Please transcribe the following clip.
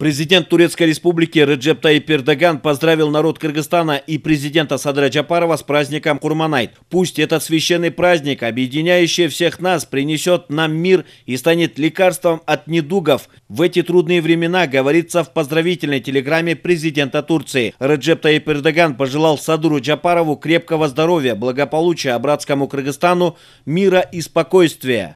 Президент Турецкой республики Реджеп Таип Эрдоган поздравил народ Кыргызстана и президента Садра Джапарова с праздником Курманайт. Пусть этот священный праздник, объединяющий всех нас, принесет нам мир и станет лекарством от недугов. В эти трудные времена, говорится в поздравительной телеграмме президента Турции. Реджеп Таип Эрдоган пожелал Садуру Джапарову крепкого здоровья, благополучия братскому Кыргызстану, мира и спокойствия.